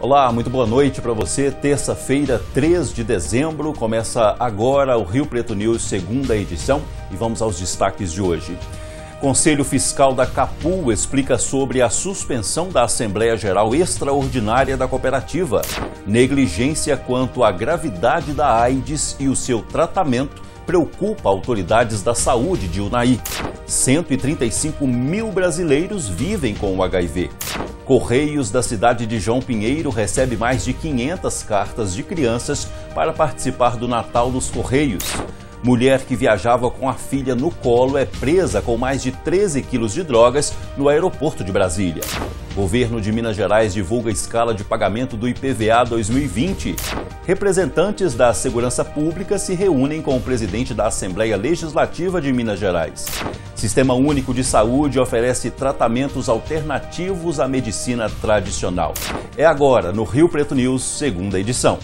Olá, muito boa noite para você. Terça-feira, 3 de dezembro, começa agora o Rio Preto News, segunda edição, e vamos aos destaques de hoje. Conselho Fiscal da Capu explica sobre a suspensão da Assembleia Geral Extraordinária da Cooperativa. Negligência quanto à gravidade da AIDS e o seu tratamento preocupa autoridades da saúde de Unai. 135 mil brasileiros vivem com o HIV. Correios da cidade de João Pinheiro recebe mais de 500 cartas de crianças para participar do Natal dos Correios. Mulher que viajava com a filha no colo é presa com mais de 13 quilos de drogas no aeroporto de Brasília. Governo de Minas Gerais divulga escala de pagamento do IPVA 2020. Representantes da segurança pública se reúnem com o presidente da Assembleia Legislativa de Minas Gerais. Sistema Único de Saúde oferece tratamentos alternativos à medicina tradicional. É agora no Rio Preto News, segunda edição.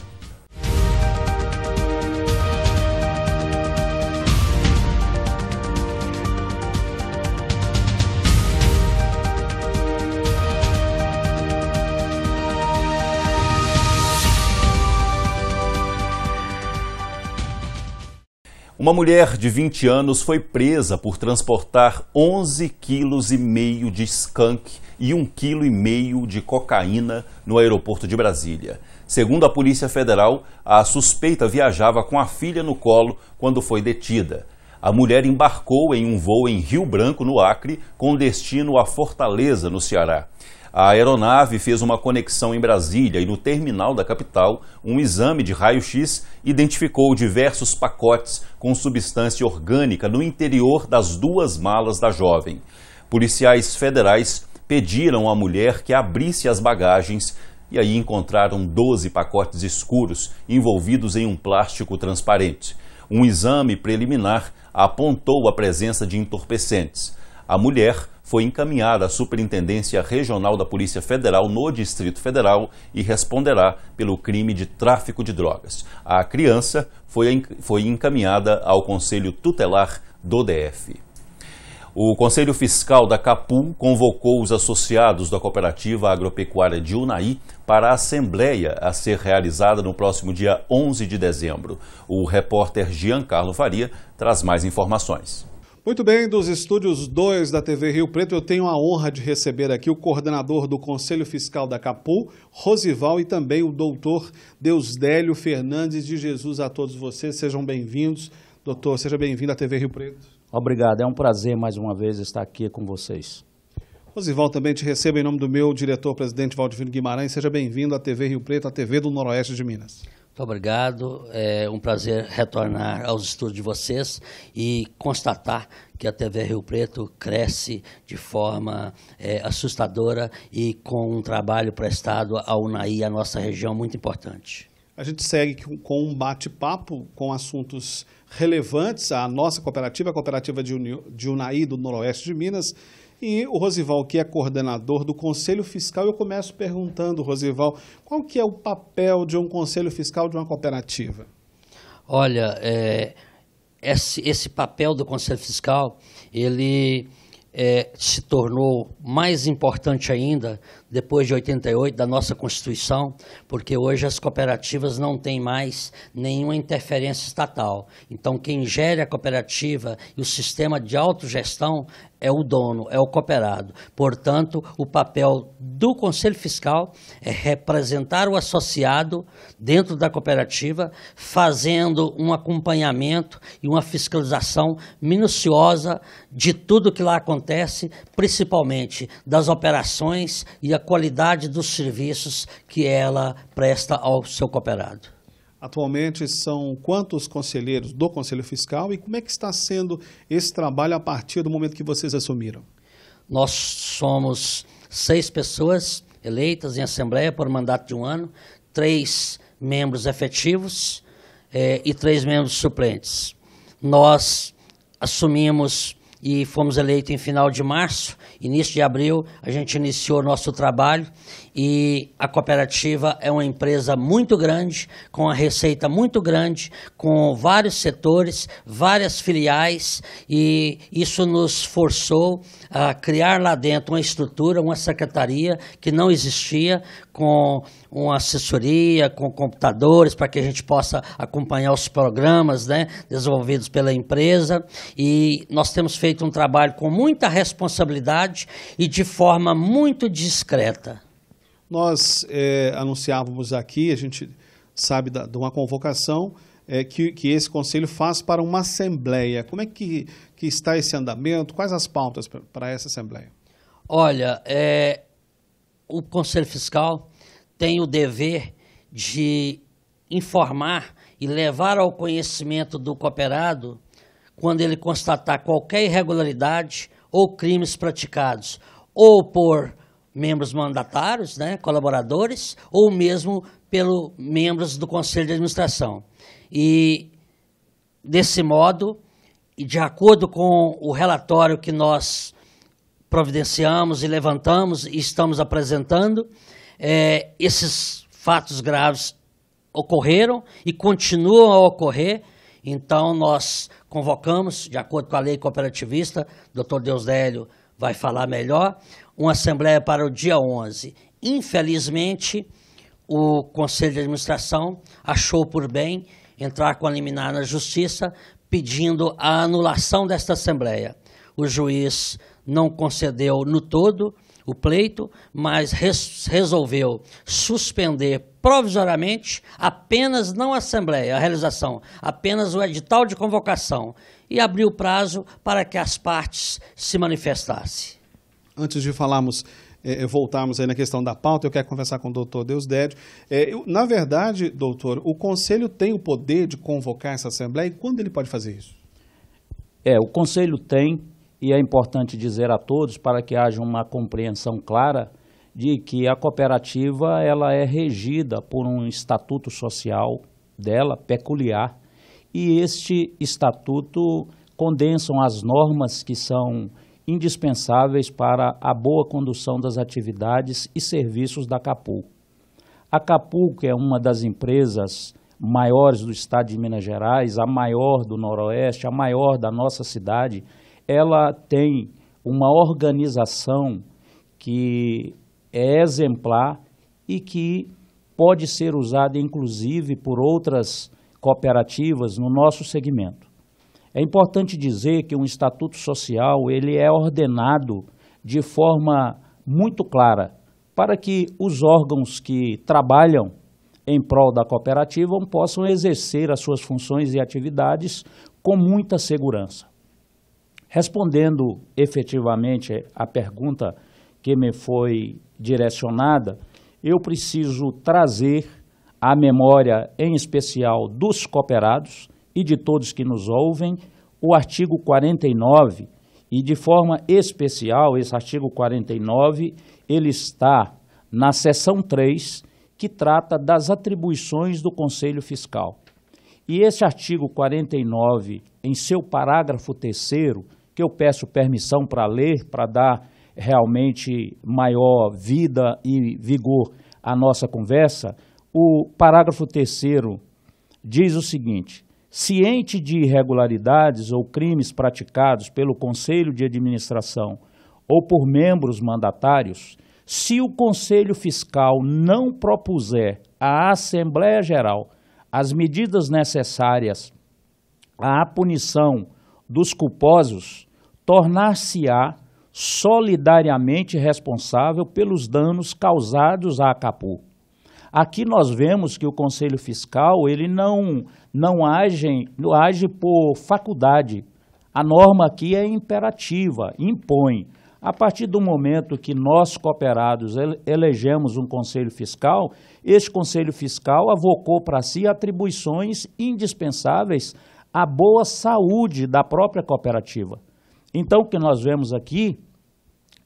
Uma mulher de 20 anos foi presa por transportar 11 quilos e meio de skunk e 1,5 quilo e meio de cocaína no aeroporto de Brasília. Segundo a Polícia Federal, a suspeita viajava com a filha no colo quando foi detida. A mulher embarcou em um voo em Rio Branco, no Acre, com destino a Fortaleza, no Ceará a aeronave fez uma conexão em Brasília e no terminal da capital, um exame de raio-x identificou diversos pacotes com substância orgânica no interior das duas malas da jovem. Policiais federais pediram à mulher que abrisse as bagagens e aí encontraram 12 pacotes escuros envolvidos em um plástico transparente. Um exame preliminar apontou a presença de entorpecentes. A mulher foi encaminhada à Superintendência Regional da Polícia Federal no Distrito Federal e responderá pelo crime de tráfico de drogas. A criança foi, foi encaminhada ao Conselho Tutelar do DF. O Conselho Fiscal da Capu convocou os associados da Cooperativa Agropecuária de Unai para a assembleia a ser realizada no próximo dia 11 de dezembro. O repórter Giancarlo Faria traz mais informações. Muito bem, dos estúdios 2 da TV Rio Preto, eu tenho a honra de receber aqui o coordenador do Conselho Fiscal da Capu, Rosival, e também o doutor Deusdélio Fernandes de Jesus. A todos vocês, sejam bem-vindos. Doutor, seja bem-vindo à TV Rio Preto. Obrigado, é um prazer mais uma vez estar aqui com vocês. Rosival, também te recebo em nome do meu diretor-presidente Valdivino Guimarães. Seja bem-vindo à TV Rio Preto, à TV do Noroeste de Minas. Muito obrigado. É um prazer retornar aos estudos de vocês e constatar que a TV Rio Preto cresce de forma é, assustadora e com um trabalho prestado à UNAI, à nossa região, muito importante. A gente segue com um bate-papo com assuntos relevantes à nossa cooperativa, a cooperativa de, Uni, de UNAI do Noroeste de Minas, e o Rosival, que é coordenador do Conselho Fiscal, eu começo perguntando, Rosival, qual que é o papel de um Conselho Fiscal de uma cooperativa? Olha, é, esse, esse papel do Conselho Fiscal, ele é, se tornou mais importante ainda depois de 88 da nossa Constituição, porque hoje as cooperativas não têm mais nenhuma interferência estatal. Então, quem gere a cooperativa e o sistema de autogestão é o dono, é o cooperado. Portanto, o papel do Conselho Fiscal é representar o associado dentro da cooperativa, fazendo um acompanhamento e uma fiscalização minuciosa de tudo que lá acontece, principalmente das operações e a qualidade dos serviços que ela presta ao seu cooperado. Atualmente são quantos conselheiros do Conselho Fiscal e como é que está sendo esse trabalho a partir do momento que vocês assumiram? Nós somos seis pessoas eleitas em assembleia por mandato de um ano, três membros efetivos eh, e três membros suplentes. Nós assumimos e fomos eleitos em final de março, início de abril, a gente iniciou nosso trabalho e a cooperativa é uma empresa muito grande, com a receita muito grande, com vários setores, várias filiais, e isso nos forçou a criar lá dentro uma estrutura, uma secretaria que não existia, com uma assessoria, com computadores, para que a gente possa acompanhar os programas né, desenvolvidos pela empresa. E nós temos feito um trabalho com muita responsabilidade e de forma muito discreta. Nós é, anunciávamos aqui, a gente sabe da, de uma convocação é, que, que esse conselho faz para uma assembleia. Como é que, que está esse andamento? Quais as pautas para essa assembleia? Olha, é, o Conselho Fiscal tem o dever de informar e levar ao conhecimento do cooperado quando ele constatar qualquer irregularidade ou crimes praticados, ou por membros mandatários, né, colaboradores, ou mesmo pelos membros do conselho de administração. E, desse modo, e de acordo com o relatório que nós providenciamos e levantamos e estamos apresentando, é, esses fatos graves ocorreram e continuam a ocorrer. Então, nós convocamos, de acordo com a lei cooperativista, doutor Deusdélio vai falar melhor, uma assembleia para o dia 11. Infelizmente, o Conselho de Administração achou por bem entrar com a liminar na Justiça pedindo a anulação desta assembleia. O juiz não concedeu no todo o pleito, mas res resolveu suspender provisoriamente apenas não a assembleia, a realização, apenas o edital de convocação e abriu prazo para que as partes se manifestassem. Antes de falarmos é, voltarmos aí na questão da pauta, eu quero conversar com o doutor Deusdédio. É, eh, na verdade, doutor, o Conselho tem o poder de convocar essa Assembleia e quando ele pode fazer isso? É, o Conselho tem, e é importante dizer a todos, para que haja uma compreensão clara, de que a cooperativa ela é regida por um estatuto social dela peculiar, e este estatuto condensam as normas que são indispensáveis para a boa condução das atividades e serviços da Capu. A Capu, que é uma das empresas maiores do estado de Minas Gerais, a maior do Noroeste, a maior da nossa cidade, ela tem uma organização que é exemplar e que pode ser usada inclusive por outras cooperativas no nosso segmento. É importante dizer que um estatuto social ele é ordenado de forma muito clara para que os órgãos que trabalham em prol da cooperativa possam exercer as suas funções e atividades com muita segurança. Respondendo efetivamente à pergunta que me foi direcionada, eu preciso trazer à memória, em especial, dos cooperados e de todos que nos ouvem, o artigo 49, e de forma especial, esse artigo 49, ele está na seção 3, que trata das atribuições do Conselho Fiscal. E esse artigo 49, em seu parágrafo terceiro, que eu peço permissão para ler, para dar realmente maior vida e vigor à nossa conversa, o parágrafo terceiro diz o seguinte: ciente de irregularidades ou crimes praticados pelo Conselho de Administração ou por membros mandatários, se o Conselho Fiscal não propuser à Assembleia Geral as medidas necessárias à punição dos culposos, tornar-se-á solidariamente responsável pelos danos causados à Acapulco Aqui nós vemos que o Conselho Fiscal ele não, não age, não age por faculdade. A norma aqui é imperativa, impõe. A partir do momento que nós, cooperados, elegemos um conselho fiscal, este conselho fiscal avocou para si atribuições indispensáveis à boa saúde da própria cooperativa. Então, o que nós vemos aqui,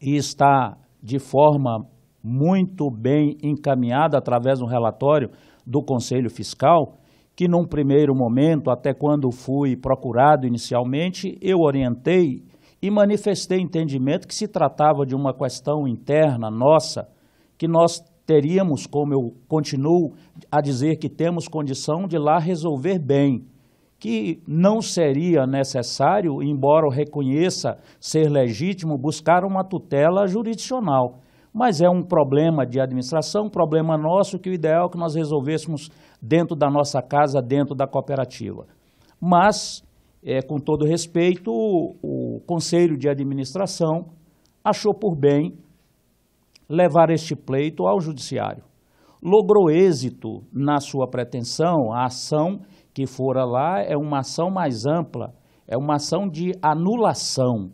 e está de forma muito bem encaminhada através de um relatório do Conselho Fiscal, que num primeiro momento, até quando fui procurado inicialmente, eu orientei e manifestei entendimento que se tratava de uma questão interna nossa, que nós teríamos, como eu continuo a dizer, que temos condição de lá resolver bem, que não seria necessário, embora eu reconheça ser legítimo, buscar uma tutela jurisdicional mas é um problema de administração, um problema nosso que o ideal é que nós resolvêssemos dentro da nossa casa, dentro da cooperativa. Mas, é, com todo respeito, o, o Conselho de Administração achou por bem levar este pleito ao Judiciário. Logrou êxito na sua pretensão, a ação que fora lá é uma ação mais ampla, é uma ação de anulação.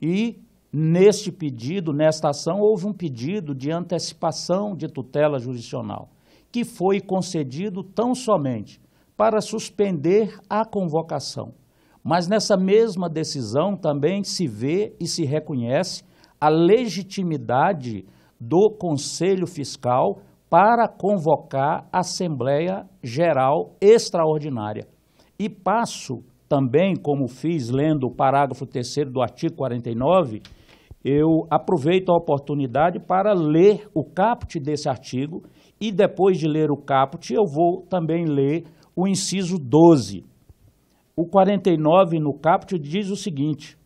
E Neste pedido, nesta ação, houve um pedido de antecipação de tutela jurisdicional, que foi concedido tão somente para suspender a convocação. Mas nessa mesma decisão também se vê e se reconhece a legitimidade do Conselho Fiscal para convocar a Assembleia Geral Extraordinária. E passo também, como fiz lendo o parágrafo 3 do artigo 49, eu aproveito a oportunidade para ler o caput desse artigo e depois de ler o caput eu vou também ler o inciso 12. O 49 no caput diz o seguinte: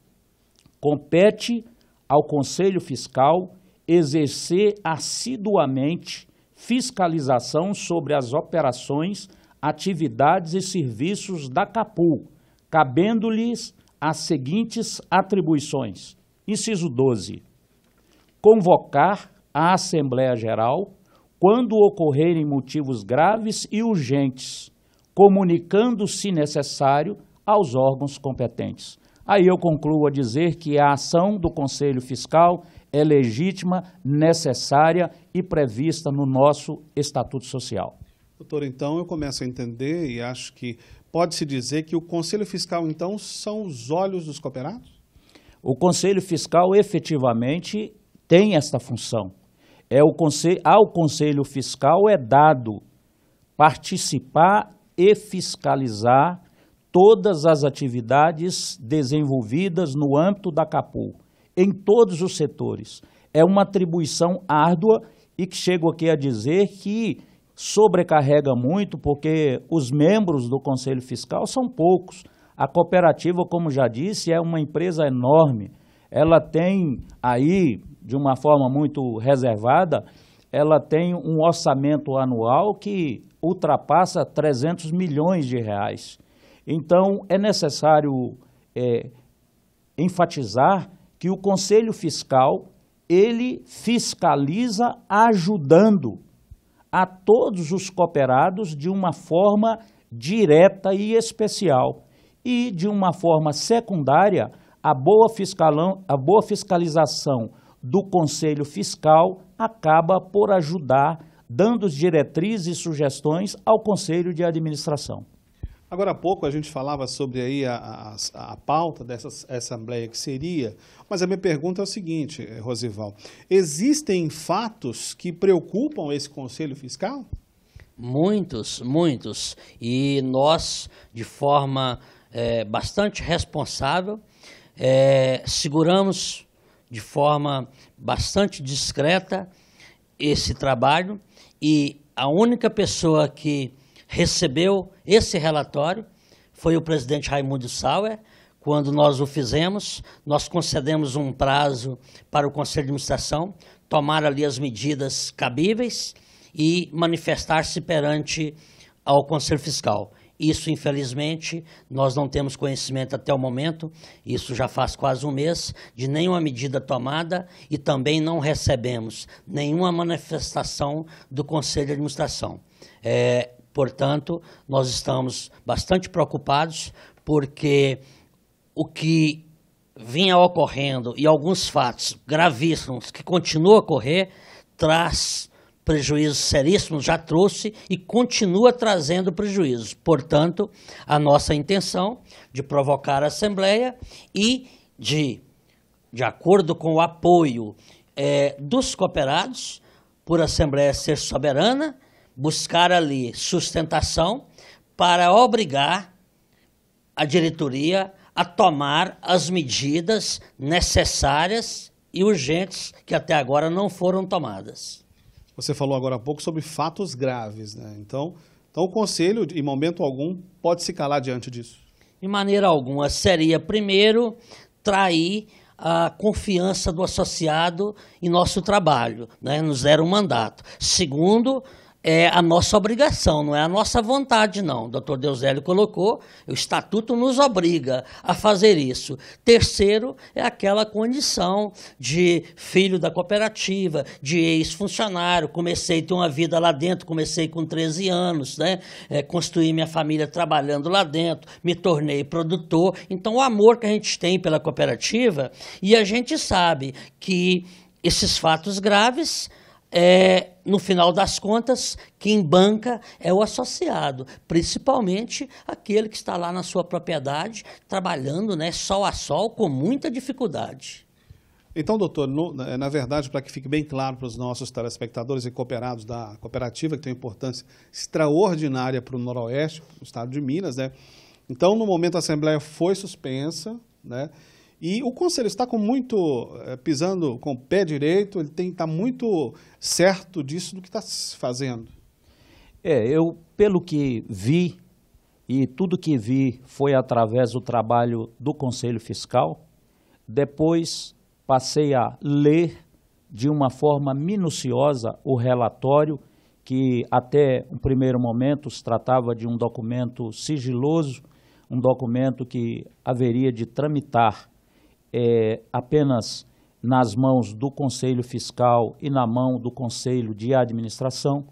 compete ao Conselho Fiscal exercer assiduamente fiscalização sobre as operações, atividades e serviços da CAPU, cabendo-lhes as seguintes atribuições: Inciso 12. Convocar a Assembleia Geral quando ocorrerem motivos graves e urgentes, comunicando, se necessário, aos órgãos competentes. Aí eu concluo a dizer que a ação do Conselho Fiscal é legítima, necessária e prevista no nosso Estatuto Social. Doutor, então eu começo a entender e acho que pode-se dizer que o Conselho Fiscal, então, são os olhos dos cooperados? O Conselho Fiscal efetivamente tem esta função. É o conselho, ao Conselho Fiscal é dado participar e fiscalizar todas as atividades desenvolvidas no âmbito da CAPU, em todos os setores. É uma atribuição árdua e que chego aqui a dizer que sobrecarrega muito, porque os membros do Conselho Fiscal são poucos. A cooperativa, como já disse, é uma empresa enorme. Ela tem aí, de uma forma muito reservada, ela tem um orçamento anual que ultrapassa 300 milhões de reais. Então, é necessário é, enfatizar que o Conselho Fiscal, ele fiscaliza ajudando a todos os cooperados de uma forma direta e especial e, de uma forma secundária, a boa, a boa fiscalização do Conselho Fiscal acaba por ajudar, dando diretrizes e sugestões ao Conselho de Administração. Agora há pouco a gente falava sobre aí a, a, a, pauta dessa assembleia que seria, mas a minha pergunta é o seguinte, Rosival, existem fatos que preocupam esse Conselho Fiscal? Muitos, muitos. E nós, de forma é, bastante responsável, é, seguramos de forma bastante discreta esse trabalho e a única pessoa que recebeu esse relatório foi o presidente Raimundo Sauer. Quando nós o fizemos, nós concedemos um prazo para o Conselho de Administração tomar ali as medidas cabíveis e manifestar-se perante ao Conselho Fiscal. Isso, infelizmente, nós não temos conhecimento até o momento, isso já faz quase um mês, de nenhuma medida tomada e também não recebemos nenhuma manifestação do Conselho de Administração. É, portanto, nós estamos bastante preocupados porque o que vinha ocorrendo e alguns fatos gravíssimos que continuam a ocorrer traz prejuízos seríssimos, já trouxe e continua trazendo prejuízos. Portanto, a nossa intenção de provocar a Assembleia e de, de acordo com o apoio é, dos cooperados, por Assembleia ser soberana, buscar ali sustentação para obrigar a diretoria a tomar as medidas necessárias e urgentes que até agora não foram tomadas. Você falou agora há pouco sobre fatos graves, né? Então, então o conselho, em momento algum, pode se calar diante disso? De maneira alguma. Seria, primeiro, trair a confiança do associado em nosso trabalho, né? nos era um mandato. Segundo, é a nossa obrigação, não é a nossa vontade, não. O doutor Deusélio colocou, o estatuto nos obriga a fazer isso. Terceiro, é aquela condição de filho da cooperativa, de ex-funcionário. Comecei a ter uma vida lá dentro, comecei com 13 anos, né? É, construí minha família trabalhando lá dentro, me tornei produtor. Então, o amor que a gente tem pela cooperativa, e a gente sabe que esses fatos graves é, no final das contas, quem banca é o associado, principalmente aquele que está lá na sua propriedade, trabalhando né, sol a sol, com muita dificuldade. Então, doutor, no, na, verdade, para que fique bem claro para os nossos telespectadores e cooperados da cooperativa, que tem uma importância extraordinária para o Noroeste, o estado de Minas, né? Então, no momento, a Assembleia foi suspensa, né? E o conselho está com muito, eh, pisando com o pé direito, ele tem que estar tá muito certo disso do que está fazendo. É, eu, pelo que vi, e tudo que vi foi através do trabalho do Conselho Fiscal, depois passei a ler de uma forma minuciosa o relatório, que até um primeiro momento se tratava de um documento sigiloso, um documento que haveria de tramitar é, apenas nas mãos do Conselho Fiscal e na mão do Conselho de Administração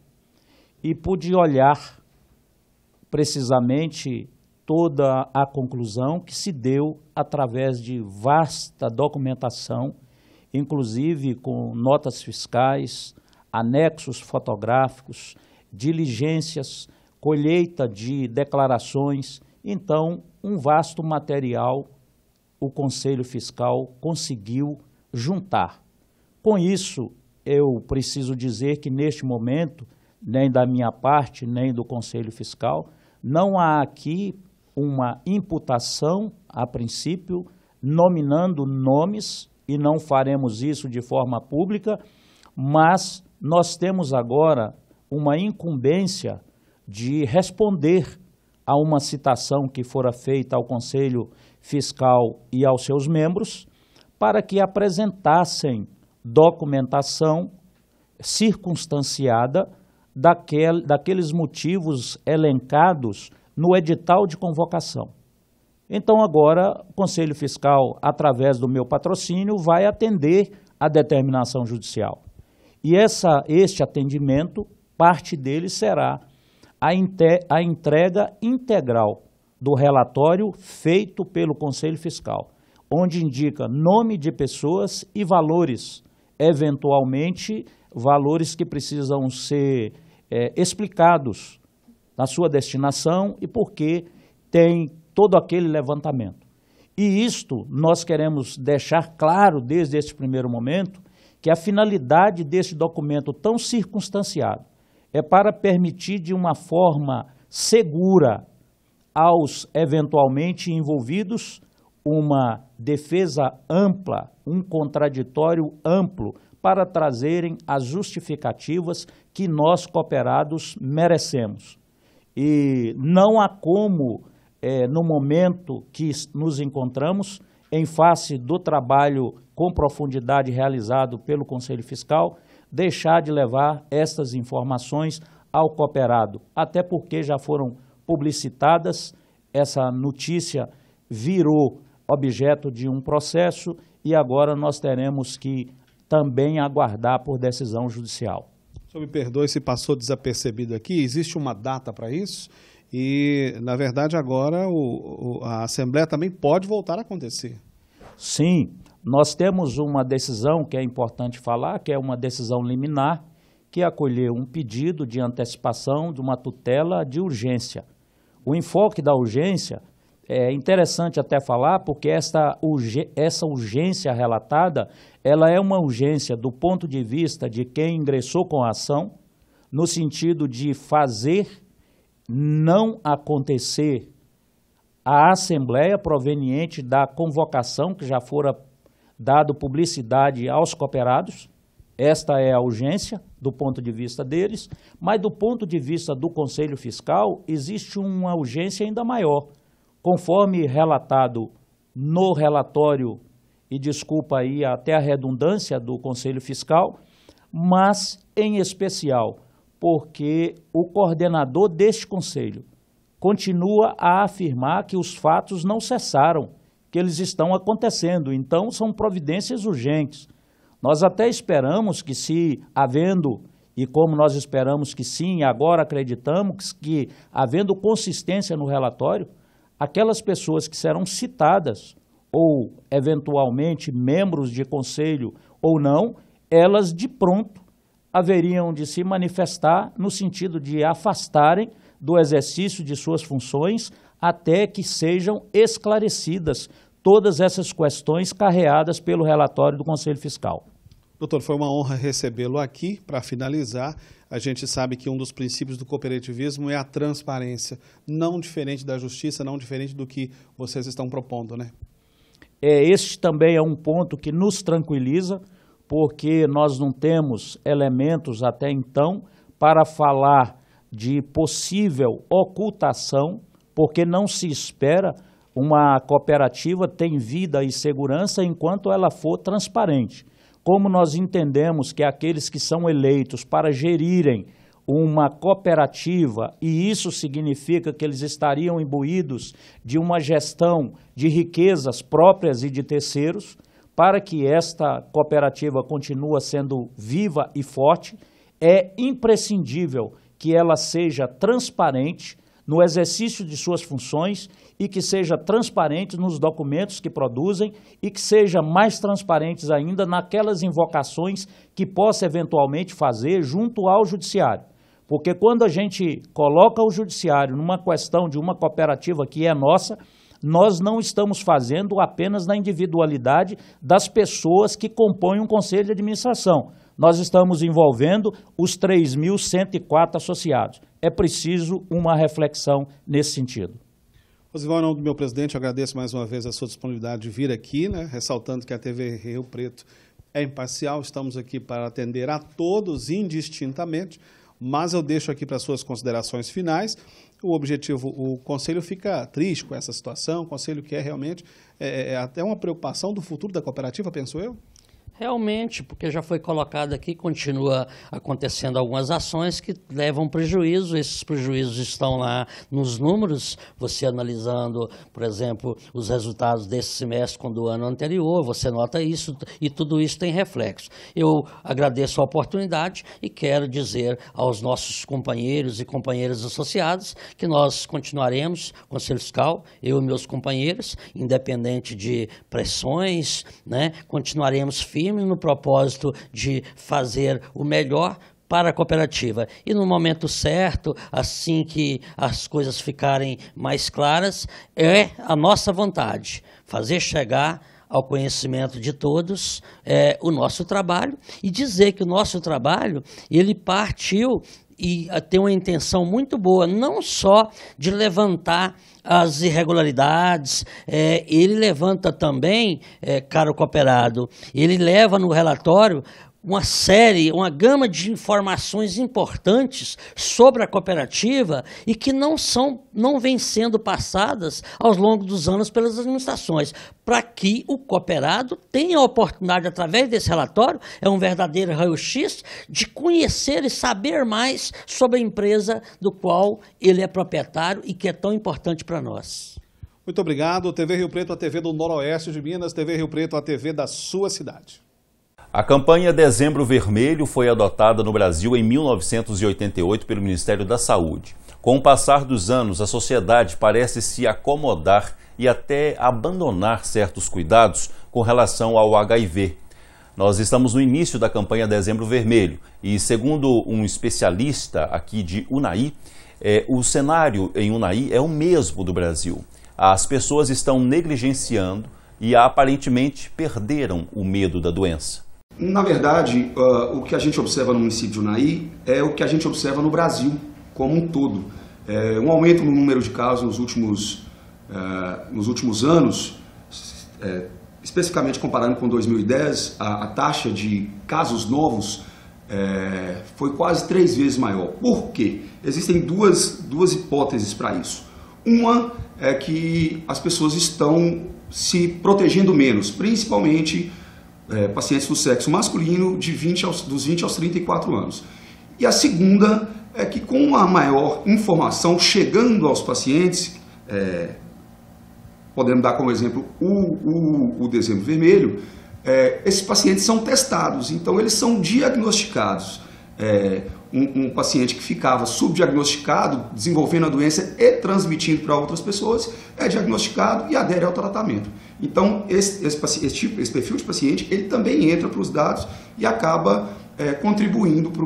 e pude olhar precisamente toda a conclusão que se deu através de vasta documentação, inclusive com notas fiscais, anexos fotográficos, diligências, colheita de declarações, então um vasto material o Conselho Fiscal conseguiu juntar. Com isso, eu preciso dizer que neste momento, nem da minha parte, nem do Conselho Fiscal, não há aqui uma imputação, a princípio, nominando nomes, e não faremos isso de forma pública, mas nós temos agora uma incumbência de responder a uma citação que fora feita ao Conselho fiscal e aos seus membros para que apresentassem documentação circunstanciada daquel, daqueles motivos elencados no edital de convocação. Então, agora, o Conselho Fiscal, através do meu patrocínio, vai atender a determinação judicial. E essa, este atendimento, parte dele será a, inte, a entrega integral do relatório feito pelo Conselho Fiscal, onde indica nome de pessoas e valores, eventualmente valores que precisam ser é, explicados na sua destinação e por que tem todo aquele levantamento. E isto nós queremos deixar claro desde este primeiro momento que a finalidade deste documento tão circunstanciado é para permitir de uma forma segura aos eventualmente envolvidos uma defesa ampla, um contraditório amplo, para trazerem as justificativas que nós, cooperados, merecemos. E não há como, é, no momento que nos encontramos, em face do trabalho com profundidade realizado pelo Conselho Fiscal, deixar de levar estas informações ao cooperado, até porque já foram publicitadas. Essa notícia virou objeto de um processo e agora nós teremos que também aguardar por decisão judicial. Senhor, me perdoe se passou desapercebido aqui, existe uma data para isso? E, na verdade, agora o, o, a Assembleia também pode voltar a acontecer. Sim, nós temos uma decisão que é importante falar, que é uma decisão liminar, que acolheu um pedido de antecipação de uma tutela de urgência. O enfoque da urgência é interessante até falar, porque esta, essa urgência relatada, ela é uma urgência do ponto de vista de quem ingressou com a ação, no sentido de fazer não acontecer a assembleia proveniente da convocação que já fora dado publicidade aos cooperados, esta é a urgência do ponto de vista deles, mas do ponto de vista do Conselho Fiscal, existe uma urgência ainda maior. Conforme relatado no relatório, e desculpa aí até a redundância do Conselho Fiscal, mas em especial porque o coordenador deste Conselho continua a afirmar que os fatos não cessaram, que eles estão acontecendo, então são providências urgentes nós até esperamos que, se havendo, e como nós esperamos que sim, agora acreditamos que, havendo consistência no relatório, aquelas pessoas que serão citadas, ou eventualmente membros de conselho ou não, elas de pronto haveriam de se manifestar no sentido de afastarem do exercício de suas funções até que sejam esclarecidas todas essas questões carreadas pelo relatório do Conselho Fiscal. Doutor, foi uma honra recebê-lo aqui. Para finalizar, a gente sabe que um dos princípios do cooperativismo é a transparência, não diferente da justiça, não diferente do que vocês estão propondo, né? É, este também é um ponto que nos tranquiliza, porque nós não temos elementos até então para falar de possível ocultação, porque não se espera uma cooperativa tem vida e segurança enquanto ela for transparente como nós entendemos que aqueles que são eleitos para gerirem uma cooperativa, e isso significa que eles estariam imbuídos de uma gestão de riquezas próprias e de terceiros, para que esta cooperativa continue sendo viva e forte, é imprescindível que ela seja transparente, no exercício de suas funções e que seja transparente nos documentos que produzem e que seja mais transparentes ainda naquelas invocações que possa eventualmente fazer junto ao judiciário. Porque quando a gente coloca o judiciário numa questão de uma cooperativa que é nossa, nós não estamos fazendo apenas na individualidade das pessoas que compõem um conselho de administração nós estamos envolvendo os 3.104 associados. É preciso uma reflexão nesse sentido. Oswaldo, em nome do meu presidente, agradeço mais uma vez a sua disponibilidade de vir aqui, né? ressaltando que a TV Rio Preto é imparcial, estamos aqui para atender a todos indistintamente, mas eu deixo aqui para suas considerações finais. O objetivo, o Conselho fica triste com essa situação, o Conselho quer realmente, é, é, é até uma preocupação do futuro da cooperativa, penso eu? Realmente, porque já foi colocado aqui, continua acontecendo algumas ações que levam prejuízo, esses prejuízos estão lá nos números, você analisando, por exemplo, os resultados desse semestre com do ano anterior, você nota isso e tudo isso tem reflexo. Eu agradeço a oportunidade e quero dizer aos nossos companheiros e companheiras associados que nós continuaremos, Conselho Fiscal, eu e meus companheiros, independente de pressões, né, continuaremos firmes firme no propósito de fazer o melhor para a cooperativa. E no momento certo, assim que as coisas ficarem mais claras, é a nossa vontade fazer chegar ao conhecimento de todos é, o nosso trabalho e dizer que o nosso trabalho ele partiu e tem uma intenção muito boa, não só de levantar as irregularidades, é, ele levanta também, é, caro cooperado, ele leva no relatório uma série, uma gama de informações importantes sobre a cooperativa e que não são, não vêm sendo passadas ao longo dos anos pelas administrações, para que o cooperado tenha a oportunidade, através desse relatório, é um verdadeiro raio-x, de conhecer e saber mais sobre a empresa do qual ele é proprietário e que é tão importante para nós. Muito obrigado. TV Rio Preto, a TV do Noroeste de Minas, TV Rio Preto, a TV da sua cidade. A campanha Dezembro Vermelho foi adotada no Brasil em 1988 pelo Ministério da Saúde. Com o passar dos anos, a sociedade parece se acomodar e até abandonar certos cuidados com relação ao HIV. Nós estamos no início da campanha Dezembro Vermelho e, segundo um especialista aqui de Unai, é, o cenário em Unai é o mesmo do Brasil. As pessoas estão negligenciando e aparentemente perderam o medo da doença. Na verdade, uh, o que a gente observa no município de Unai é o que a gente observa no Brasil como um todo. É, um aumento no número de casos nos últimos, uh, nos últimos anos, é, especificamente comparando com 2010, a, a taxa de casos novos é, foi quase três vezes maior. Por quê? Existem duas, duas hipóteses para isso. Uma é que as pessoas estão se protegendo menos, principalmente é, pacientes do sexo masculino de 20 aos, dos 20 aos 34 anos. E a segunda é que com a maior informação chegando aos pacientes, é, podemos dar como exemplo o, o, o dezembro vermelho, é, esses pacientes são testados, então eles são diagnosticados. É, um, um paciente que ficava subdiagnosticado, desenvolvendo a doença e transmitindo para outras pessoas, é diagnosticado e adere ao tratamento. Então, esse, esse, esse, tipo, esse perfil de paciente, ele também entra para os dados e acaba é, contribuindo para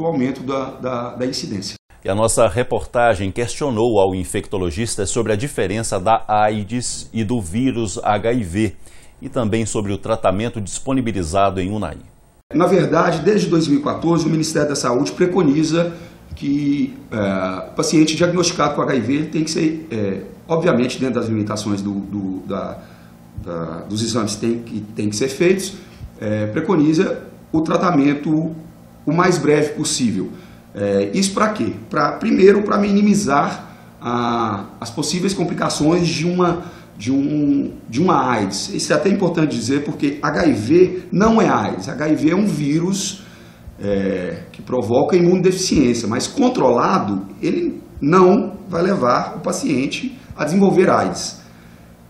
o aumento da, da, da incidência. E a nossa reportagem questionou ao infectologista sobre a diferença da AIDS e do vírus HIV e também sobre o tratamento disponibilizado em UNAI. Na verdade, desde 2014, o Ministério da Saúde preconiza que é, o paciente diagnosticado com HIV tem que ser, é, obviamente, dentro das limitações do, do, da, da, dos exames tem que tem que ser feitos, é, preconiza o tratamento o mais breve possível. É, isso para quê? Pra, primeiro, para minimizar a, as possíveis complicações de uma de, um, de uma AIDS. Isso é até importante dizer porque HIV não é AIDS. HIV é um vírus é, que provoca imunodeficiência, mas controlado, ele não vai levar o paciente a desenvolver AIDS.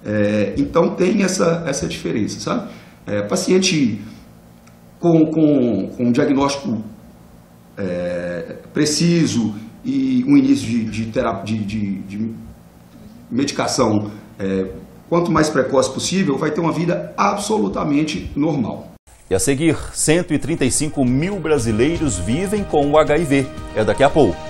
É, então tem essa, essa diferença, sabe? É, paciente com, com, com um diagnóstico é, preciso e um início de, de, terapia, de, de, de medicação é, quanto mais precoce possível, vai ter uma vida absolutamente normal. E a seguir, 135 mil brasileiros vivem com o HIV. É daqui a pouco.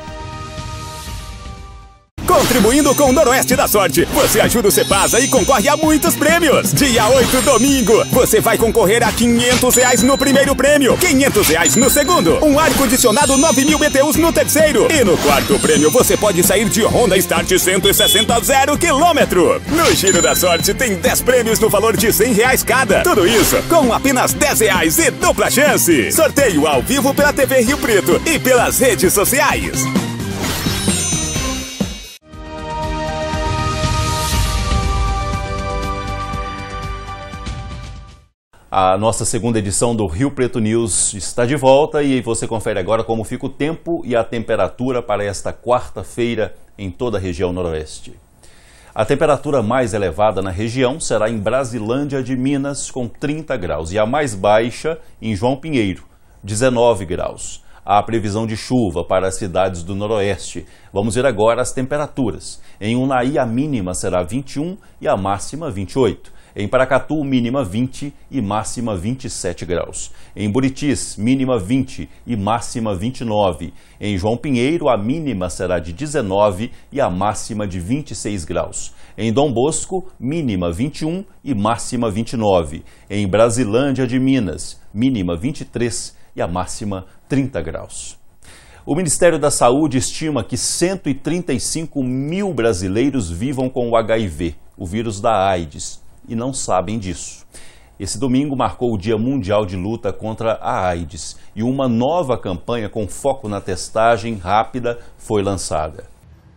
Contribuindo com o Noroeste da Sorte, você ajuda o Cepasa e concorre a muitos prêmios. Dia 8, domingo, você vai concorrer a 500 reais no primeiro prêmio, 500 reais no segundo, um ar-condicionado 9 mil BTUs no terceiro e no quarto prêmio você pode sair de Honda Start 160 zero quilômetro. No Giro da Sorte tem 10 prêmios no valor de 100 reais cada. Tudo isso com apenas 10 reais e dupla chance. Sorteio ao vivo pela TV Rio Preto e pelas redes sociais. A nossa segunda edição do Rio Preto News está de volta e você confere agora como fica o tempo e a temperatura para esta quarta-feira em toda a região noroeste. A temperatura mais elevada na região será em Brasilândia de Minas, com 30 graus, e a mais baixa em João Pinheiro, 19 graus. Há previsão de chuva para as cidades do noroeste. Vamos ver agora as temperaturas. Em Unaí a mínima será 21 e a máxima 28. Em Paracatu, mínima 20 e máxima 27 graus. Em Buritis, mínima 20 e máxima 29. Em João Pinheiro, a mínima será de 19 e a máxima de 26 graus. Em Dom Bosco, mínima 21 e máxima 29. Em Brasilândia de Minas, mínima 23 e a máxima 30 graus. O Ministério da Saúde estima que 135 mil brasileiros vivam com o HIV, o vírus da AIDS, e não sabem disso. Esse domingo marcou o Dia Mundial de Luta contra a AIDS e uma nova campanha com foco na testagem rápida foi lançada.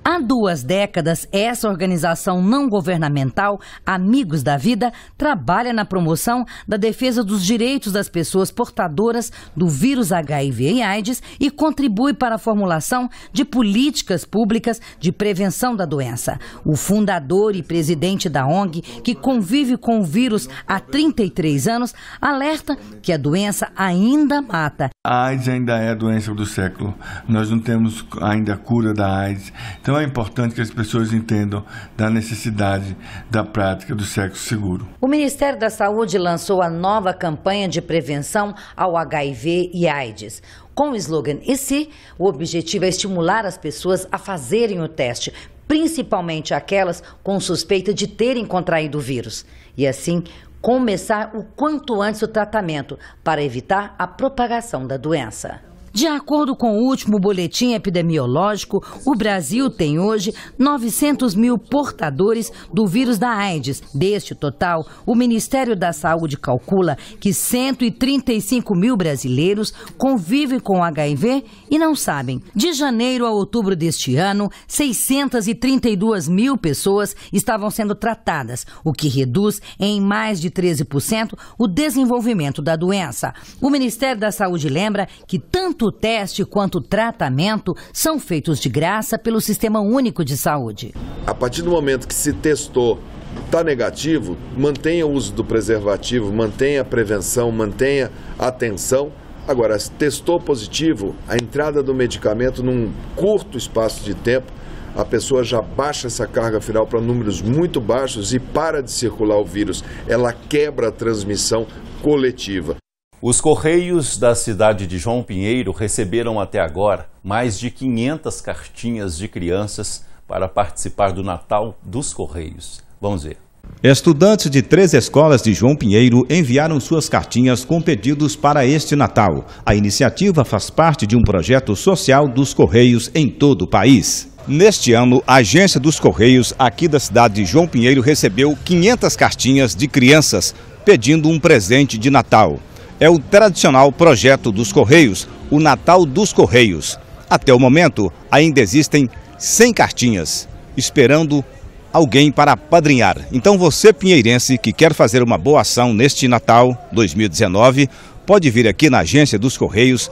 Há duas décadas, essa organização não governamental, Amigos da Vida, trabalha na promoção da defesa dos direitos das pessoas portadoras do vírus HIV e AIDS e contribui para a formulação de políticas públicas de prevenção da doença. O fundador e presidente da ONG, que convive com o vírus há 33 anos, alerta que a doença ainda mata. A AIDS ainda é a doença do século. Nós não temos ainda a cura da AIDS. Então, então é importante que as pessoas entendam da necessidade da prática do sexo seguro. O Ministério da Saúde lançou a nova campanha de prevenção ao HIV e AIDS. Com o slogan E se, o objetivo é estimular as pessoas a fazerem o teste, principalmente aquelas com suspeita de terem contraído o vírus. E assim, começar o quanto antes o tratamento para evitar a propagação da doença. De acordo com o último boletim epidemiológico, o Brasil tem hoje 900 mil portadores do vírus da AIDS. Deste total, o Ministério da Saúde calcula que 135 mil brasileiros convivem com HIV e não sabem. De janeiro a outubro deste ano, 632 mil pessoas estavam sendo tratadas, o que reduz em mais de 13% o desenvolvimento da doença. O Ministério da Saúde lembra que tanto tanto o teste quanto o tratamento são feitos de graça pelo Sistema Único de Saúde. A partir do momento que se testou está negativo, mantenha o uso do preservativo, mantenha a prevenção, mantenha a atenção. Agora, se testou positivo, a entrada do medicamento num curto espaço de tempo, a pessoa já baixa essa carga viral para números muito baixos e para de circular o vírus. Ela quebra a transmissão coletiva. Os Correios da cidade de João Pinheiro receberam até agora mais de 500 cartinhas de crianças para participar do Natal dos Correios. Vamos ver. Estudantes de três escolas de João Pinheiro enviaram suas cartinhas com pedidos para este Natal. A iniciativa faz parte de um projeto social dos Correios em todo o país. Neste ano, a Agência dos Correios aqui da cidade de João Pinheiro recebeu 500 cartinhas de crianças pedindo um presente de Natal é o tradicional projeto dos Correios, o Natal dos Correios. Até o momento, ainda existem 100 cartinhas, esperando alguém para padrinhar. Então você, pinheirense, que quer fazer uma boa ação neste Natal 2019, pode vir aqui na agência dos Correios,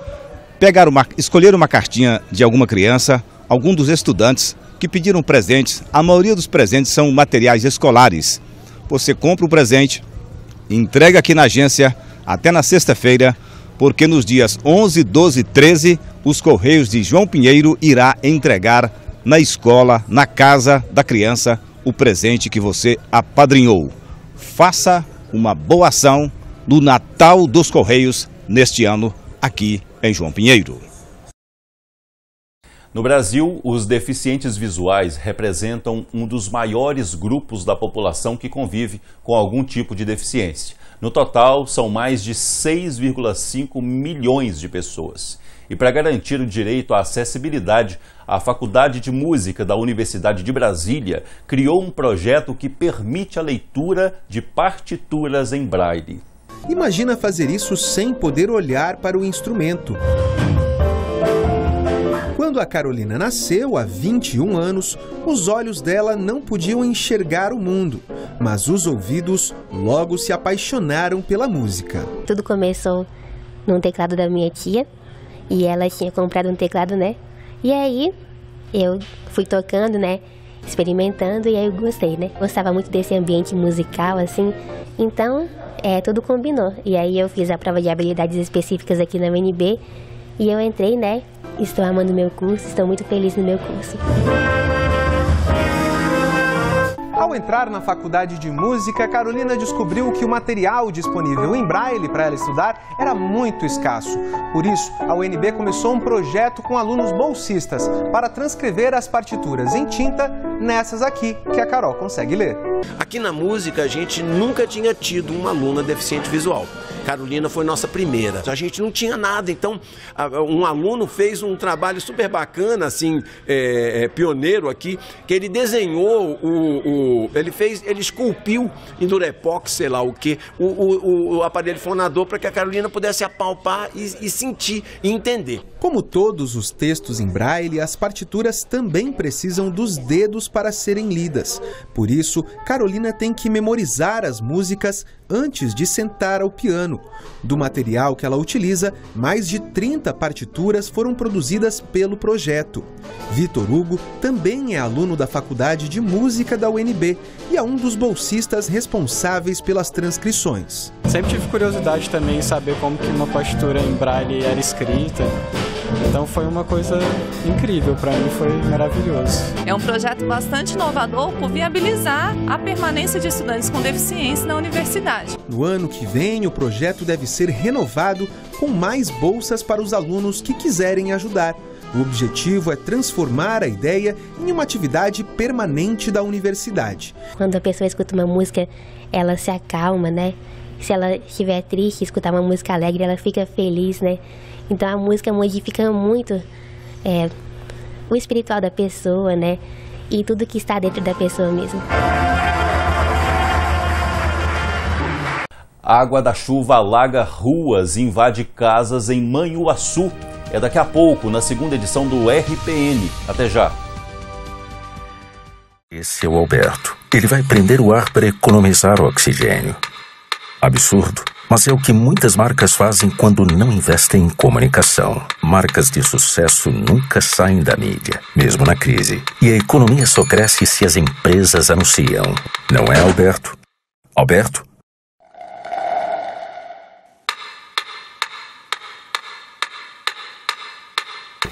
pegar uma, escolher uma cartinha de alguma criança, algum dos estudantes que pediram presentes. A maioria dos presentes são materiais escolares. Você compra o presente, entrega aqui na agência até na sexta-feira, porque nos dias 11, 12 e 13, os Correios de João Pinheiro irá entregar na escola, na casa da criança, o presente que você apadrinhou. Faça uma boa ação do Natal dos Correios neste ano aqui em João Pinheiro. No Brasil, os deficientes visuais representam um dos maiores grupos da população que convive com algum tipo de deficiência. No total, são mais de 6,5 milhões de pessoas. E para garantir o direito à acessibilidade, a Faculdade de Música da Universidade de Brasília criou um projeto que permite a leitura de partituras em braille. Imagina fazer isso sem poder olhar para o instrumento. Quando a Carolina nasceu, há 21 anos, os olhos dela não podiam enxergar o mundo, mas os ouvidos logo se apaixonaram pela música. Tudo começou num teclado da minha tia, e ela tinha comprado um teclado, né? E aí eu fui tocando, né? Experimentando, e aí eu gostei, né? Gostava muito desse ambiente musical, assim, então é, tudo combinou. E aí eu fiz a prova de habilidades específicas aqui na UNB e eu entrei, né? Estou amando meu curso, estou muito feliz no meu curso. Ao entrar na faculdade de música, Carolina descobriu que o material disponível em braille para ela estudar era muito escasso. Por isso, a UNB começou um projeto com alunos bolsistas para transcrever as partituras em tinta nessas aqui que a Carol consegue ler. Aqui na música, a gente nunca tinha tido uma aluna deficiente visual. Carolina foi nossa primeira. A gente não tinha nada, então um aluno fez um trabalho super bacana, assim, é, é, pioneiro aqui, que ele desenhou o, o, Ele fez, ele esculpiu em durepox, sei lá o que, o, o, o, aparelho fonador para que a Carolina pudesse apalpar e, e sentir e entender. Como todos os textos em braille, as partituras também precisam dos dedos para serem lidas. Por isso, Carolina tem que memorizar as músicas antes de sentar ao piano do material que ela utiliza, mais de 30 partituras foram produzidas pelo projeto. Vitor Hugo também é aluno da Faculdade de Música da UNB e é um dos bolsistas responsáveis pelas transcrições. Sempre tive curiosidade também em saber como que uma partitura em braille era escrita então foi uma coisa incrível, para mim foi maravilhoso. É um projeto bastante inovador por viabilizar a permanência de estudantes com deficiência na universidade. No ano que vem, o projeto deve ser renovado com mais bolsas para os alunos que quiserem ajudar. O objetivo é transformar a ideia em uma atividade permanente da universidade. Quando a pessoa escuta uma música, ela se acalma, né? Se ela estiver triste, escutar uma música alegre, ela fica feliz, né? Então a música modifica muito é, o espiritual da pessoa, né? E tudo que está dentro da pessoa mesmo. água da chuva alaga ruas e invade casas em Manhuaçu. É daqui a pouco, na segunda edição do RPN. Até já. Esse é o Alberto. Ele vai prender o ar para economizar o oxigênio. Absurdo. Mas é o que muitas marcas fazem quando não investem em comunicação. Marcas de sucesso nunca saem da mídia, mesmo na crise. E a economia só cresce se as empresas anunciam. Não é, Alberto? Alberto?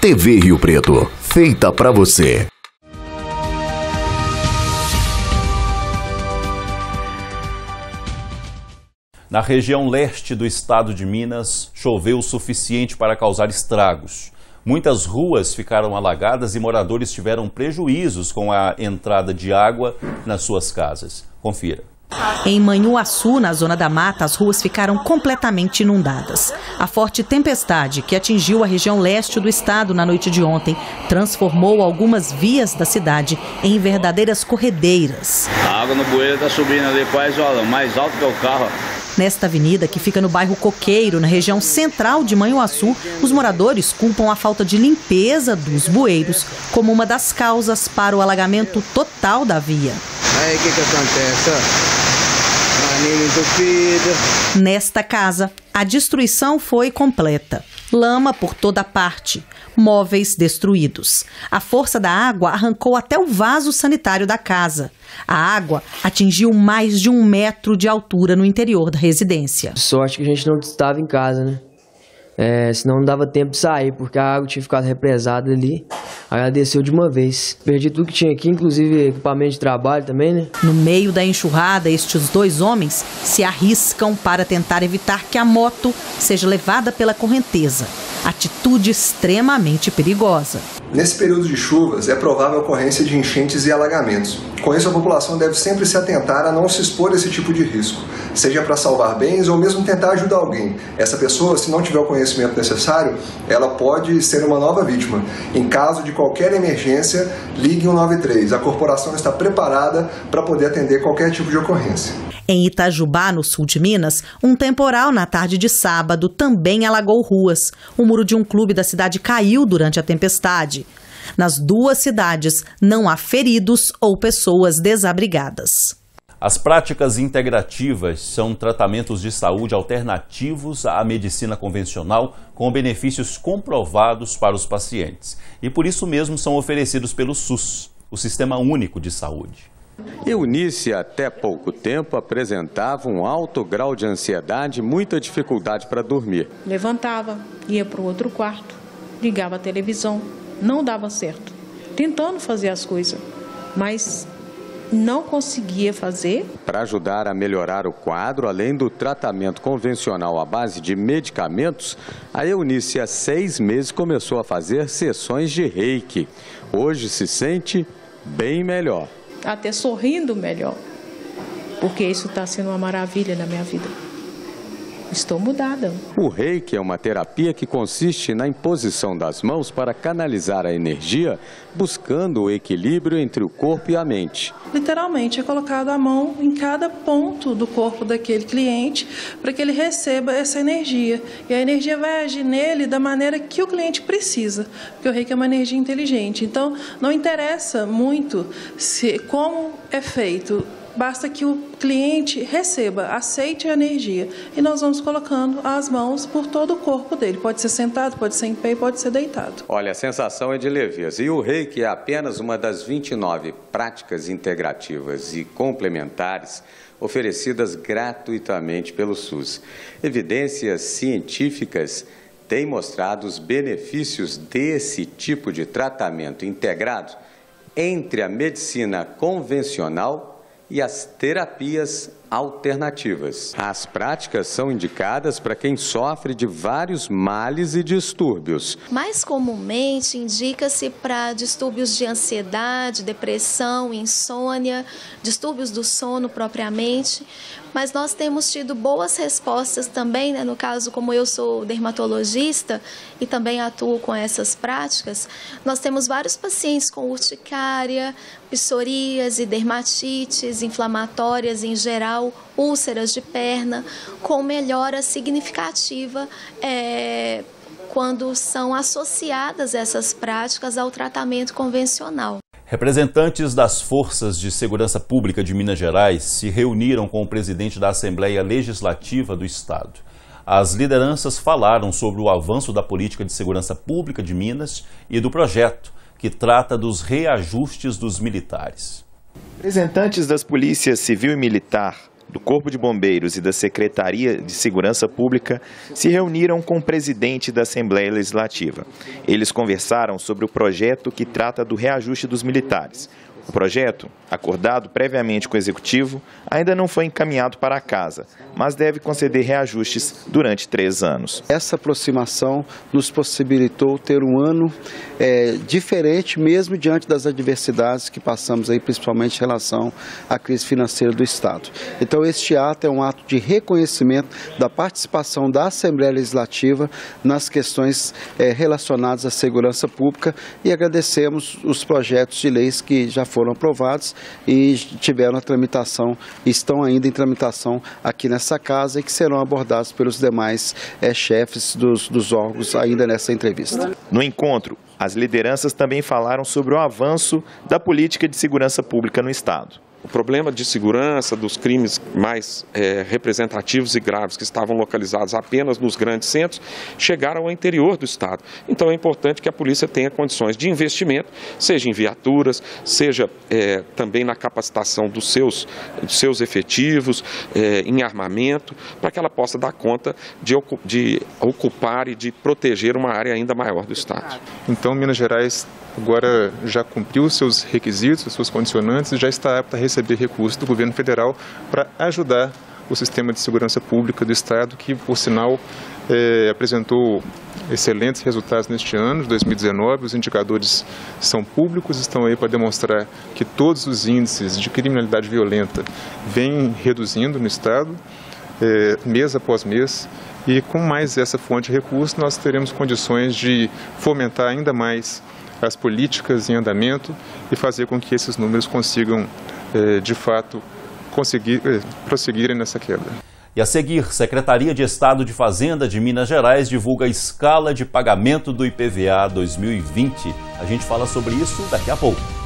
TV Rio Preto, feita para você. Na região leste do estado de Minas, choveu o suficiente para causar estragos. Muitas ruas ficaram alagadas e moradores tiveram prejuízos com a entrada de água nas suas casas. Confira. Em Manhuaçu, na zona da mata, as ruas ficaram completamente inundadas. A forte tempestade que atingiu a região leste do estado na noite de ontem transformou algumas vias da cidade em verdadeiras corredeiras. A água no bueiro está subindo ali quase olha, mais alto que o carro. Nesta avenida, que fica no bairro Coqueiro, na região central de Manhuaçu, os moradores culpam a falta de limpeza dos bueiros como uma das causas para o alagamento total da via. Aí o que, que acontece? Nesta casa, a destruição foi completa. Lama por toda parte, móveis destruídos. A força da água arrancou até o vaso sanitário da casa. A água atingiu mais de um metro de altura no interior da residência. Sorte que a gente não estava em casa, né? É, senão não dava tempo de sair, porque a água tinha ficado represada ali. Aí desceu de uma vez. Perdi tudo que tinha aqui, inclusive equipamento de trabalho também, né? No meio da enxurrada, estes dois homens se arriscam para tentar evitar que a moto seja levada pela correnteza. Atitude extremamente perigosa. Nesse período de chuvas, é provável a ocorrência de enchentes e alagamentos. Com isso, a população deve sempre se atentar a não se expor a esse tipo de risco, seja para salvar bens ou mesmo tentar ajudar alguém. Essa pessoa, se não tiver o conhecimento necessário, ela pode ser uma nova vítima. Em caso de qualquer emergência, ligue 193. A corporação está preparada para poder atender qualquer tipo de ocorrência. Em Itajubá, no sul de Minas, um temporal na tarde de sábado também alagou ruas. O muro de um clube da cidade caiu durante a tempestade. Nas duas cidades, não há feridos ou pessoas desabrigadas. As práticas integrativas são tratamentos de saúde alternativos à medicina convencional com benefícios comprovados para os pacientes. E por isso mesmo são oferecidos pelo SUS, o Sistema Único de Saúde. Eunice, até pouco tempo, apresentava um alto grau de ansiedade e muita dificuldade para dormir. Levantava, ia para o outro quarto, ligava a televisão, não dava certo. Tentando fazer as coisas, mas não conseguia fazer. Para ajudar a melhorar o quadro, além do tratamento convencional à base de medicamentos, a Eunice há seis meses começou a fazer sessões de reiki. Hoje se sente bem melhor. Até sorrindo melhor, porque isso está sendo uma maravilha na minha vida. Estou mudada. O reiki é uma terapia que consiste na imposição das mãos para canalizar a energia, buscando o equilíbrio entre o corpo e a mente. Literalmente é colocado a mão em cada ponto do corpo daquele cliente para que ele receba essa energia. E a energia vai agir nele da maneira que o cliente precisa, porque o reiki é uma energia inteligente. Então, não interessa muito se como é feito basta que o cliente receba, aceite a energia e nós vamos colocando as mãos por todo o corpo dele. Pode ser sentado, pode ser em pé, pode ser deitado. Olha, a sensação é de leveza. E o reiki é apenas uma das 29 práticas integrativas e complementares oferecidas gratuitamente pelo SUS. Evidências científicas têm mostrado os benefícios desse tipo de tratamento integrado entre a medicina convencional e as terapias alternativas. As práticas são indicadas para quem sofre de vários males e distúrbios. Mais comumente indica-se para distúrbios de ansiedade, depressão, insônia, distúrbios do sono propriamente, mas nós temos tido boas respostas também, né? no caso, como eu sou dermatologista e também atuo com essas práticas, nós temos vários pacientes com urticária, e dermatites inflamatórias em geral, úlceras de perna, com melhora significativa. É, quando são associadas essas práticas ao tratamento convencional. Representantes das Forças de Segurança Pública de Minas Gerais se reuniram com o presidente da Assembleia Legislativa do Estado. As lideranças falaram sobre o avanço da política de segurança pública de Minas e do projeto, que trata dos reajustes dos militares. Representantes das polícias civil e militar, do Corpo de Bombeiros e da Secretaria de Segurança Pública se reuniram com o presidente da Assembleia Legislativa. Eles conversaram sobre o projeto que trata do reajuste dos militares. O projeto, acordado previamente com o Executivo, ainda não foi encaminhado para a Casa, mas deve conceder reajustes durante três anos. Essa aproximação nos possibilitou ter um ano é, diferente mesmo diante das adversidades que passamos aí, principalmente em relação à crise financeira do Estado. Então este ato é um ato de reconhecimento da participação da Assembleia Legislativa nas questões é, relacionadas à segurança pública e agradecemos os projetos de leis que já foram aprovados e tiveram a tramitação, estão ainda em tramitação aqui nessa casa e que serão abordados pelos demais é, chefes dos, dos órgãos ainda nessa entrevista. No encontro, as lideranças também falaram sobre o avanço da política de segurança pública no Estado. O problema de segurança dos crimes mais é, representativos e graves, que estavam localizados apenas nos grandes centros, chegaram ao interior do Estado. Então é importante que a polícia tenha condições de investimento, seja em viaturas, seja é, também na capacitação dos seus, dos seus efetivos, é, em armamento, para que ela possa dar conta de, de ocupar e de proteger uma área ainda maior do Estado. Então, Minas Gerais agora já cumpriu seus requisitos, suas condicionantes e já está apta a receber recursos do governo federal para ajudar o sistema de segurança pública do Estado, que, por sinal, é, apresentou excelentes resultados neste ano, 2019. Os indicadores são públicos, estão aí para demonstrar que todos os índices de criminalidade violenta vêm reduzindo no Estado, é, mês após mês. E com mais essa fonte de recursos, nós teremos condições de fomentar ainda mais as políticas em andamento e fazer com que esses números consigam eh, de fato conseguir, eh, prosseguirem nessa queda. E a seguir, Secretaria de Estado de Fazenda de Minas Gerais divulga a escala de pagamento do IPVA 2020. A gente fala sobre isso daqui a pouco.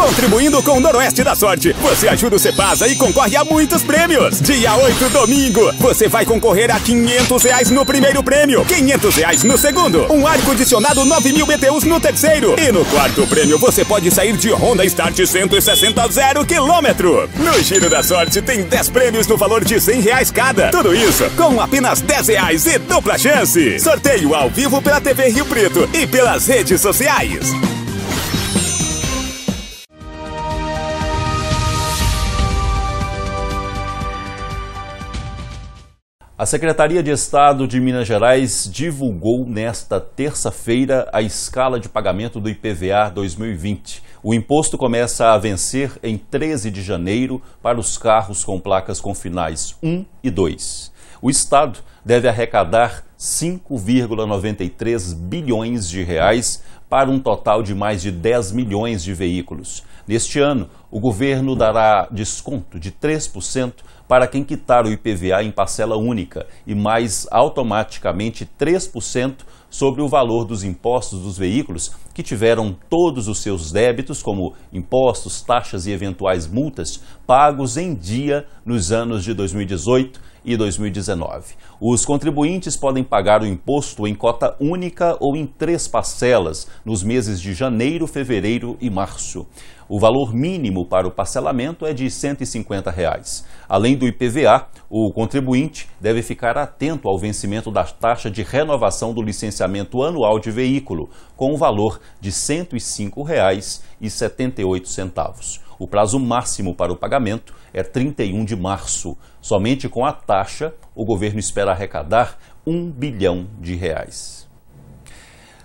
Contribuindo com o Noroeste da Sorte, você ajuda o Cepasa e concorre a muitos prêmios. Dia 8, domingo, você vai concorrer a 500 reais no primeiro prêmio, 500 reais no segundo, um ar-condicionado 9 mil BTUs no terceiro. E no quarto prêmio, você pode sair de Honda Start 160 zero quilômetro. No Giro da Sorte, tem 10 prêmios no valor de 100 reais cada. Tudo isso com apenas 10 reais e dupla chance. Sorteio ao vivo pela TV Rio Preto e pelas redes sociais. A Secretaria de Estado de Minas Gerais divulgou nesta terça-feira a escala de pagamento do IPVA 2020. O imposto começa a vencer em 13 de janeiro para os carros com placas com finais 1 e 2. O Estado deve arrecadar 5,93 bilhões de reais para um total de mais de 10 milhões de veículos. Neste ano, o governo dará desconto de 3% para quem quitar o IPVA em parcela única e mais automaticamente 3% sobre o valor dos impostos dos veículos que tiveram todos os seus débitos, como impostos, taxas e eventuais multas, pagos em dia nos anos de 2018 e 2019. Os contribuintes podem pagar o imposto em cota única ou em três parcelas nos meses de janeiro, fevereiro e março. O valor mínimo para o parcelamento é de R$ 150. Reais. Além do IPVA, o contribuinte deve ficar atento ao vencimento da taxa de renovação do licenciamento anual de veículo, com o um valor de R$ 105,78. O prazo máximo para o pagamento é 31 de março. Somente com a taxa, o governo espera arrecadar 1 bilhão de reais.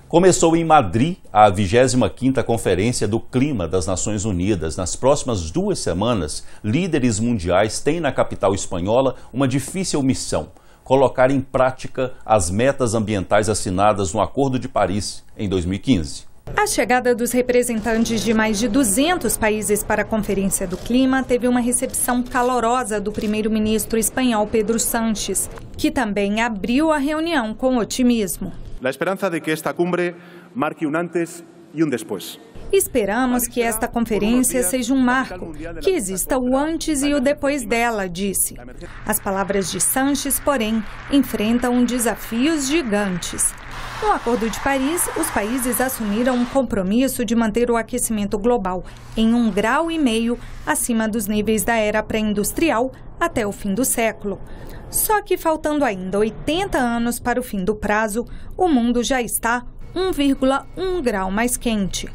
Começou em Madrid a 25ª Conferência do Clima das Nações Unidas. Nas próximas duas semanas, líderes mundiais têm na capital espanhola uma difícil missão, colocar em prática as metas ambientais assinadas no Acordo de Paris em 2015. A chegada dos representantes de mais de 200 países para a Conferência do Clima teve uma recepção calorosa do primeiro-ministro espanhol Pedro Sánchez, que também abriu a reunião com otimismo. A esperança de que esta cumbre marque um antes e um depois. Esperamos que esta conferência seja um marco, que exista o antes e o depois dela, disse. As palavras de Sanches, porém, enfrentam desafios gigantes. No Acordo de Paris, os países assumiram um compromisso de manter o aquecimento global em um grau e meio acima dos níveis da era pré-industrial até o fim do século. Só que faltando ainda 80 anos para o fim do prazo, o mundo já está 1,1 grau mais quente.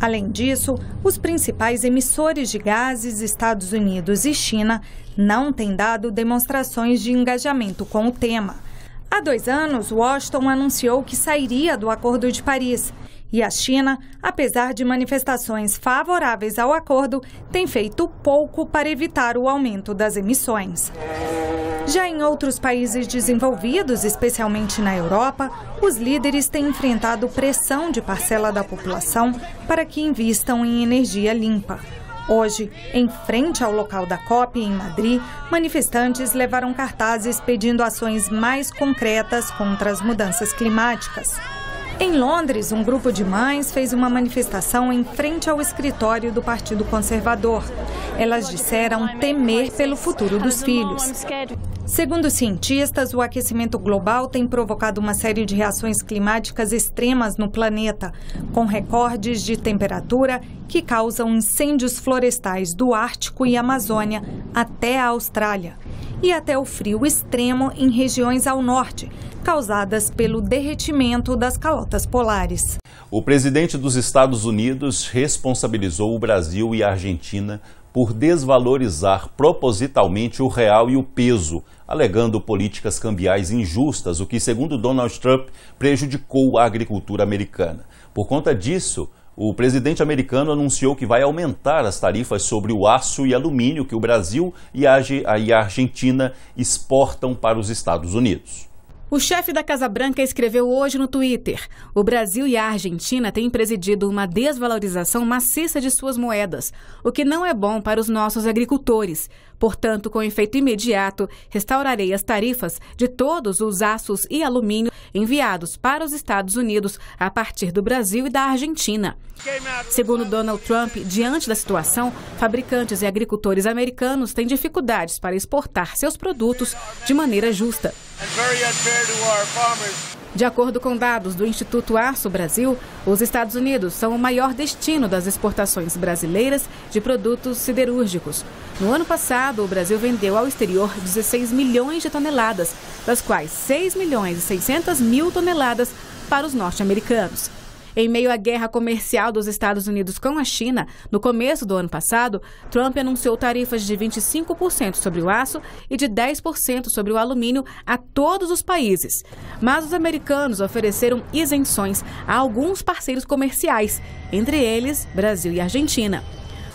Além disso, os principais emissores de gases, Estados Unidos e China, não têm dado demonstrações de engajamento com o tema. Há dois anos, Washington anunciou que sairia do Acordo de Paris e a China, apesar de manifestações favoráveis ao acordo, tem feito pouco para evitar o aumento das emissões. Já em outros países desenvolvidos, especialmente na Europa, os líderes têm enfrentado pressão de parcela da população para que invistam em energia limpa. Hoje, em frente ao local da COP, em Madrid, manifestantes levaram cartazes pedindo ações mais concretas contra as mudanças climáticas. Em Londres, um grupo de mães fez uma manifestação em frente ao escritório do Partido Conservador. Elas disseram temer pelo futuro dos filhos. Segundo cientistas, o aquecimento global tem provocado uma série de reações climáticas extremas no planeta, com recordes de temperatura que causam incêndios florestais do Ártico e Amazônia até a Austrália e até o frio extremo em regiões ao norte, causadas pelo derretimento das calotas polares. O presidente dos Estados Unidos responsabilizou o Brasil e a Argentina por desvalorizar propositalmente o real e o peso, alegando políticas cambiais injustas, o que, segundo Donald Trump, prejudicou a agricultura americana. Por conta disso, o presidente americano anunciou que vai aumentar as tarifas sobre o aço e alumínio que o Brasil e a Argentina exportam para os Estados Unidos. O chefe da Casa Branca escreveu hoje no Twitter: O Brasil e a Argentina têm presidido uma desvalorização maciça de suas moedas, o que não é bom para os nossos agricultores. Portanto, com efeito imediato, restaurarei as tarifas de todos os aços e alumínio enviados para os Estados Unidos a partir do Brasil e da Argentina. Segundo Donald Trump, diante da situação, fabricantes e agricultores americanos têm dificuldades para exportar seus produtos de maneira justa. De acordo com dados do Instituto Aço Brasil, os Estados Unidos são o maior destino das exportações brasileiras de produtos siderúrgicos. No ano passado, o Brasil vendeu ao exterior 16 milhões de toneladas, das quais 6 milhões e 600 mil toneladas para os norte-americanos. Em meio à guerra comercial dos Estados Unidos com a China, no começo do ano passado, Trump anunciou tarifas de 25% sobre o aço e de 10% sobre o alumínio a todos os países. Mas os americanos ofereceram isenções a alguns parceiros comerciais, entre eles Brasil e Argentina.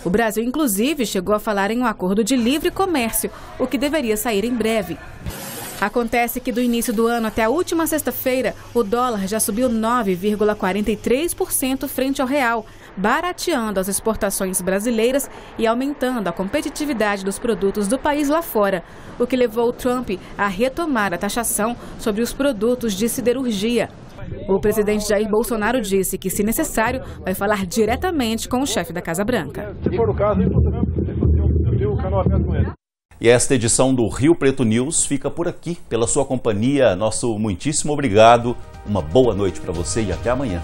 O Brasil, inclusive, chegou a falar em um acordo de livre comércio, o que deveria sair em breve. Acontece que do início do ano até a última sexta-feira, o dólar já subiu 9,43% frente ao real, barateando as exportações brasileiras e aumentando a competitividade dos produtos do país lá fora, o que levou o Trump a retomar a taxação sobre os produtos de siderurgia. O presidente Jair Bolsonaro disse que, se necessário, vai falar diretamente com o chefe da Casa Branca. Se for o caso, então, eu tenho o canal aberto com ele. E esta edição do Rio Preto News fica por aqui. Pela sua companhia, nosso muitíssimo obrigado. Uma boa noite para você e até amanhã.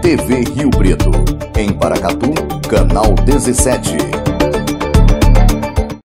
TV Rio Preto. Em Paracatu, canal 17.